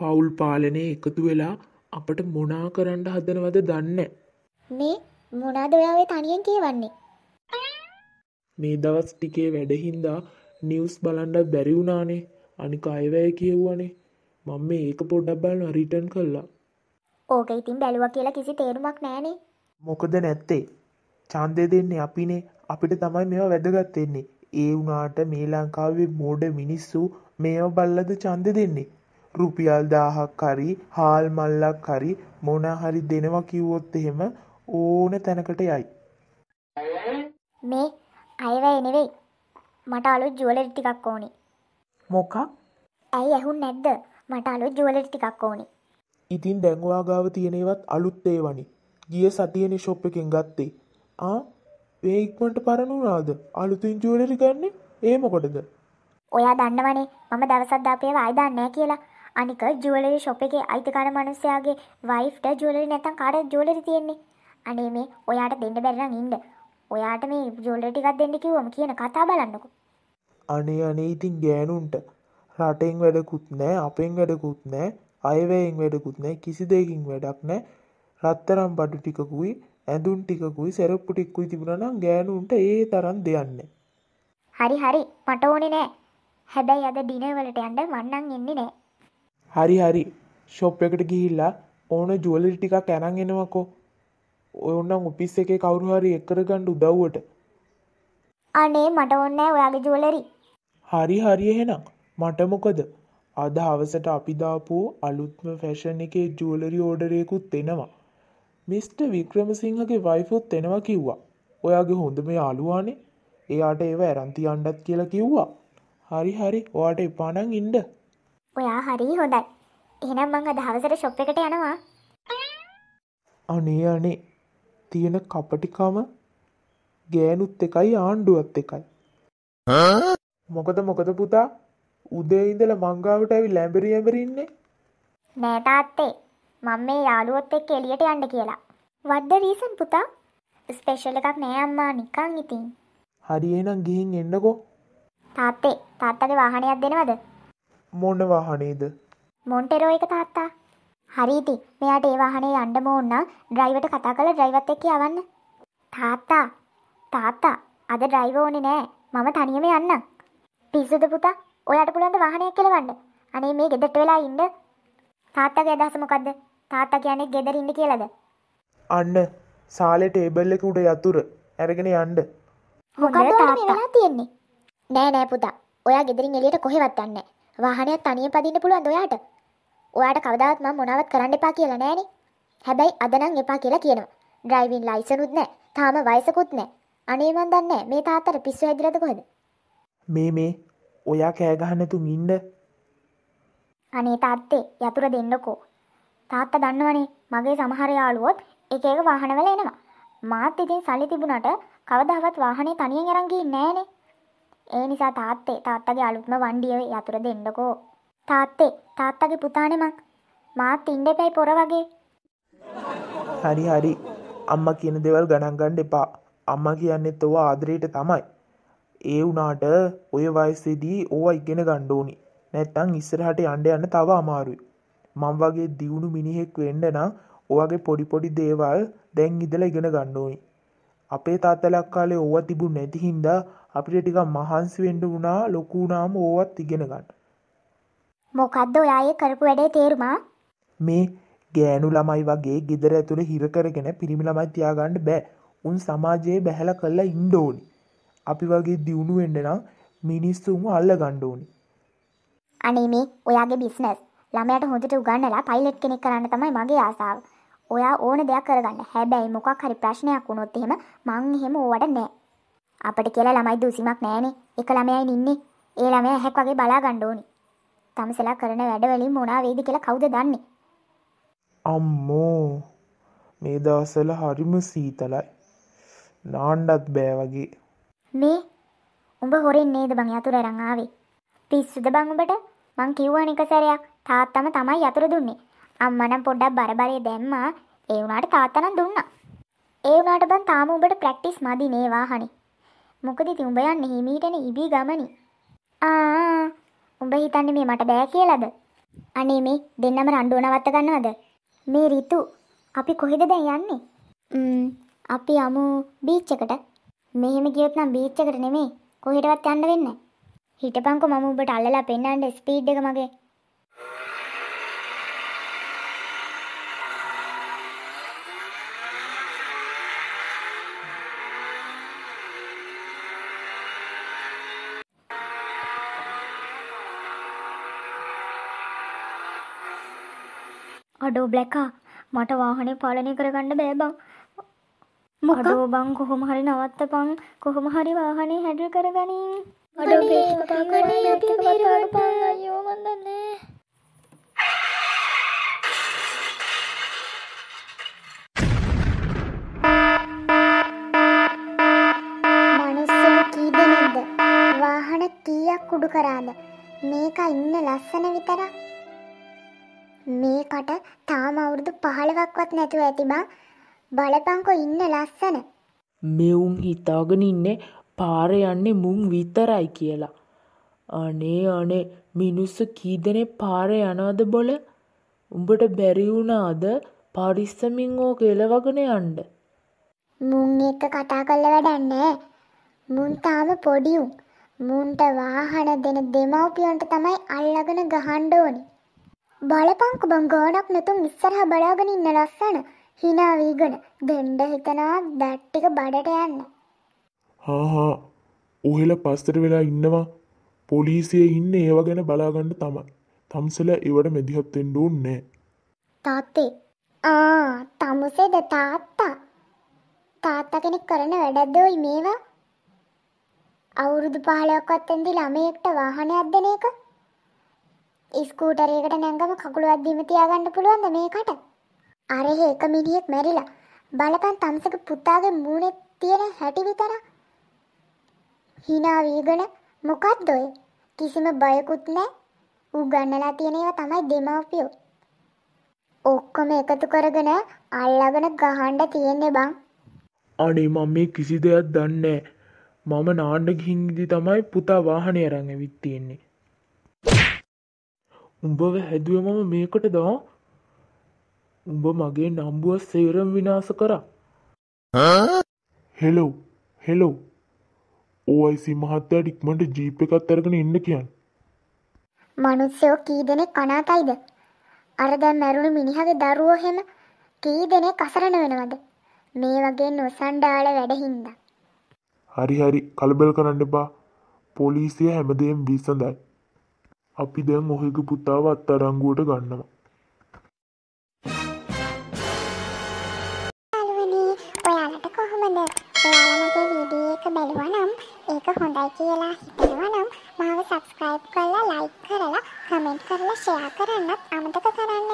පවුල් පාලනේ එකතු වෙලා අපට මොනා කරන්න හදනවද දන්න. මේ මොනාදොයාවේ තනියෙන් කියවන්නේ. මේ දවස් ටිකේ වැඩහින්දා නිවස් බලන්ඩ බැරිවුනානේ අනික අයවැය කියව්වනේ මං මේ ඒක පොඩ්ඩක් බලන්න රිටන් කල්ලා. ඕක ඉතින් බැලුව කියලා කිසි තේරුමක් නෑනේ. මොකද නැත්තේ. චන්දය දෙන්නේ අපිනේ අපිට තමයි මෙවා වැදගත්තෙන්නේ ඒ වුනාට මේ ලංකාවේ මෝඩ මිනිස්සු මේව බල්ලද චන්ද දෙන්නේ රුපියල් දාහක් හරි හාල් මල්ලක් හරි මොන හරි දෙනවා කිව්වොත් එහෙම ඕන තැනකට යයි. මේ අයවැය නෙවෙයි. මට අලුත් ජුවලරි ටිකක් ඕනි. මොකක්? ඇයි ඇහුන් නැද්ද? මට අලුත් ජුවලරි ටිකක් ඕනි. ඉතින් දැන් ඔයා ගාව තියෙන ඒවත් අලුත් ඒවනි. ගිය සතියේනේ ෂොප් එකෙන් ගත්තේ. ආ මේ ඉක්මනට පරණ වුණාද? අලුතින් ජුවලරි ගන්නෙ? ඒ මොකටද? ඔයා දන්නවනේ මම දවසක් දාපේවා ආයි දාන්නේ කියලා. අනික ජුවලරි ෂොප් එකේ අයිතිකාර මිනිස්සයාගේ වයිෆ්ට ජුවලරි නැත්තම් කාටද ජුවලරි තියෙන්නේ? අනේ මේ ඔයාට දෙන්න බැරි නම් ඉන්න. ඔයාට මේ ජුවලරි ටිකක් දෙන්න කිව්වම කියන කතා බලන්නකෝ. අනේ අනේ ඉතින් ගෑනුන්ට රටෙන් වැඩකුත් නෑ අපෙන් වැඩකුත් නෑ අයවැයෙන් වැඩකුත් නෑ කිසි දෙයකින් වැඩක් නෑ රත්තරම් බඩු ටිකකුයි ඇඳුම් ටිකකුයි සැරප්පු ටිකකුයි තිබුණා නම් ගෑනුන්ට ඒ තරම් දෙයක් හරි හරි මට ඕනේ නෑ. හැබැයි අද ඩිනර් වලට යන්න මන්නම් එන්නේ නෑ. හරි හරි ශොප් එකට ගිහිල්ලා ඕන ජුවලි ටිකක් ඇනන් එනවකෝ ඔයඔන්නම් උපිස් එකේ කවුරු හරි එකරගණ්ඩ උදව්වට අනේ මට ඔන්න ඔයාගේ ජුවලරි හරි හරි එහෙනම් මටමොකද අද හවසට අපිදාපු අලුත්ම ෆැෂන් එකේ ජුවලරි ඕඩරයකුත් එෙනවා මිස්ට වික්‍රමසිංහගේ වයිෆොත් එෙනවා කිව්වා ඔයාගේ හොඳම යාලුවානේ එයාට ඒව ඇරන්ති අන්ඩත් කියලා කිව්වා හරි හරි ඔයාට එපානං ඉන්ඩ ඔයා හරී හොඳයි. එහෙනම් මං අද හවසට ෂොප් එකට යනවා. අනේ අනේ තියෙන කපටිකම ගෑනුත් එකයි ආණ්ඩුවත් එකයි. මොකද මොකද පුතා උදේ ඉඳලා මංගාවට ඇවි ලැඹරි ඇඹරි ඉන්නේ. නෑ තාත්තේ මම මේ යාළුවොත් එක්ක එළියට යන්න කියලා. what the reason පුතා? ස්පෙෂල් එකක් නෑ අම්මා නිකන් ඉතින්. හරි එහෙනම් ගිහින් එන්නකෝ. තාත්තේ තාත්තගේ වාහනයක් දෙනවද? මොන වාහනේද මොන්ටෙරෝ එක තාත්තා හරිති මෙයාට ඒ වාහනේ යන්න ඕන්න ඩ්‍රයිවට කතා කළ ඩ්‍රයිවත් එක්ක යවන්න තාත්තා තාත්තා අද ඩ්‍රයිව ඕනේ නෑ මම තනියම යන්නම් පිස්සුද පුතා ඔයාට පුළුවන් ද වාහනයක් කෙලවන්න අනේ මේ ගෙදරට වෙලා ඉන්න තාත්තාගේ අදහස මොකද්ද තාත්තා කියන්නේ ගෙදර ඉන්න කියලාද අන්න සාලේ ටේබල් එක උඩ යතුරු අරගෙන යන්න මොකද තාත්තා වෙලා තියෙන්නේ නෑ නෑ පුතා ඔයා ගෙදරින් එළියට කොහෙවත් යන්නේ නෑ වාහනයක් තනියෙන් පදින්න පුළුවන්ද ඔයාට? ඔයාට කවදාවත් මම මොනවත් කරන්න එපා කියලා නෑනේ. හැබැයි අද නම් එපා කියලා කියනවා. ඩ්‍රයිවිං ලයිසනුත් නෑ. තාම වයසකුත් නෑ. අනේ මන් දන්නේ මේ තාත්තට පිස්සු හැදිලාද කොහෙද? මේ මේ ඔයා කෑ ගහන්නතුන් ඉන්න. අනේ තාත්තේ යතුරු දෙන්නකෝ. තාත්තා දන්නවනේ මගේ සමහර යාළුවොත් එක එක වාහනවල එනවා. මාත් ඉතින් සල්ලි තිබුණට කවදාවත් වාහනේ තනියෙන් අරන් ගියේ නෑනේ. ඒ නිසා තාත්තේ තාත්තගේ අලුත්ම වන්ඩිය යතුර දෙන්නකෝ. තාත්තේ තාත්තගේ පුතානෙමක් මාත් ඉන්ඩපැයි පොර වගේ. හරි හරි අම්ම කියන දෙවල් ගණන්ගණ්ඩ එපා අම්ම කියන්නෙත් ඔවා ආදරයට තමයි. ඒ වනාට ඔය වයස්සේදී ඕවා ඉගෙන ගණ්ඩෝනි නැත්තං ඉස්සරහට අන්ඩ යන්න තව අමාරුයි. මං වගේ දියුණු මිනිහෙක් වෙන්න නම් ඔගේ පොඩිපොඩි දේවල් දැන් ඉදල ඉගෙන ගණ්ඩෝනි අපේ තාත්තලක් කාලේ ඕව තිබු නැති හින්දා අපිට ටික මහන්සි වෙන්ඩ වුණා ලොකුුණාම ඕවත් ඉගෙන ගන්න මොකක්ද ඔයායේ කරපු වැඩේ තේරුමා මේ ගෑනු ළමයි වගේ ගෙදර ඇතුළ හිරකරගෙන පිරිමි ළමයි තියාගන්න බෑ උන් සමාජයේ බැහැල කල්ලා ඉන්ඩෝනි අපි වගේ දියුණු වෙන්ඩනම් මිනිස්සුන් අල්ල ගණ්ඩෝනි අනේ මේ ඔයාගේ බිස්නස් ළමයට හොඳට උගන්නලා පයිලෙට් කෙනෙක් කරන්න තමයි මගේ ආසාාව ඔයා ඕන දෙයක් කරගන්න හැබැයි මොකක් හරි ප්‍රශ්නයක් වුණොත් එහෙම මං එහෙම ඕවට නෑ. අපට කියලා ළමයි දුසිමක් නෑනේ. එක ළමයයි ඉන්නේ. ඒ ළමයා හැක් වගේ බලා ගන්න ඕනි. තමසලා කරන වැඩවලින් මොනවා වේද කියලා කවුද දන්නේ? අම්මෝ. මේ දවස්වල හරිම සීතලයි. නාන්නත් බෑ වගේ. මේ උඹ හොරෙන් නේද බං යතුර අරන් ආවේ? පිස්සුද බං උඹට? මං කිව්වනේ එක සැරයක් තාත්තම තමයි යතුර දුන්නේ. අම්මනම් පොඩ්ඩක් බරබරේ දැම්මා ඒ වුණාට තාත්තනම් දුන්නා. ඒ වුණාට බං තාම උඹට ප්‍රැක්ටිස් මදි නේ වාහනේ. මොකද ඉතින් උඹ යන්නේ හිමීටනේ ඉබී ගමනේ. ආ උඹ හිතන්නේ මේ මට බෑ කියලාද? අනේ මේ දෙන්නම රණ්ඩු නවත්ත ගන්නවද? මේ ඍතු අපි කොහෙද දැන් යන්නේ? ම්ම් අපි යමු බීච් එකට. මෙහෙම ගියොත් නම් බීච් එකට නෙමෙයි කොහෙටවත් යන්න වෙන්නේ නැහැ. හිටපන්කෝ මම උඹට අල්ලලා පෙන්නන්න ස්පීඩ් එක මගේ. අඩෝ බ්ලැකා මට වාහනේ පාලනය කරගන්න බෑ බං. අඩෝ බං කොහොම හරි නවත්තපන් කොහොම හරි වාහනේ හැඩල් කරගනින්. අඩෝ යෝමන්දන්නේ. වාහන කීයක් කුඩු කරාද මේක ඉන්න ලස්සන විතරක් මේකට තාම අවුරුදු පහළවක්වත් නැතුව ඇති බං බලපංකො ඉන්න ලස්සන මෙවුන් හිතාගෙන ඉන්නේ පාර යන්නේ මුං විතරයි කියලා අනේ අනේ මිනිස්සු කීදනෙ පාර යනවද බොල උඹට බැරිවුණාද පරිස්සමින් ඕ කෙලවගෙන යන්ඩ මුං එක්ක කතා කල්ල වැඩන්නේ මුන් තාම පොඩියුම් මුන්ට වාහන දෙන දෙමව්පියන්ට තමයි අල්ලගෙන ගහන්ඩ ඕනේ බලපංකු බං ගෝනක් නැතුන් ඉස්සරහ බලාගෙන ඉන්න ලස්සන හිනා වීගෙන දෙන්ඩ හිතනවා දැට්ටික බඩට යන්න. හාහා ඔහෙල පස්තර වෙලා ඉන්නවා පොලිසිය ඉන්න ඒව ගැන බලාගන්න තමයි තම්සල ඒවට මැදිහත්තෙන්ඩ ඕන්නෑ. තාත්තේ ආ තමුසේද තාත්තා තාත්තා කෙනෙක් කරන වැඩදෝයි මේවා අවුරුදු පහලොක්කොත් ඇදි ළමයෙක්ට වාහනයක් දෙන එක ස්කූටරයකට නැංගම කකුළු අද්දීම තියාගන්න පුළුවන්ද මේකට? අර ඒක මිනිහෙක් මැරිලා. බලපන් තම්සක පුතාගේ මූණේ තියෙන හැටි විතර. hina වීගණ මොකද්ද ඔය? කිසිම බයකුත් නැහැ. උගන්නලා තියෙන ඒවා තමයි දෙමව්පියෝ. ඔක්කොම එකතු කරගෙන අල්ලගෙන ගහන්න තියෙන්නේ බං. අනේ මම මේ කිසි දෙයක් දන්නේ නැහැ. මම නාන්න ගිහින් ඉදි තමයි පුතා වාහනේ අරන් ඇවිත් තියෙන්නේ. උඹව හැදුව මම මේකට දා උඹ මගේ නම්බුව සේරම් විනාස කරා හෙලෝ හෙලෝ ඕයිසි මහත්තයාට ඉක්මට ජීප එකත් අරගෙන ඉන්න කියන්න මනුස්සයෝ කී දෙනෙක් කනාතයිද අරදැන් මැරුණු මිනිහගේ දරුවෝ හෙම කී දෙනෙ කසරණ වෙනවද මේ වගේ නොසන්ඩාල වැඩහින්ද හරි හරි කලබෙල් කරන්න එපා පොලිසිය හැමදේම් විසඳයි අපි දැන් ඔහෙක පුතාව අත්තරංගුවට ගන්නවා. අලුවනේ ඔයාලට කොහොමද ඔයාලමගේ වීඩියෝ එක බැලුවා නම් ඒක හොඳයි කියලා හිතනවා නම් මාව සබ්ස්ක්‍රයිබ් කරලා ලයික් කරලා කමෙන්ට් කරලා ෂෙයා කරන්නත් අමතක කරන්න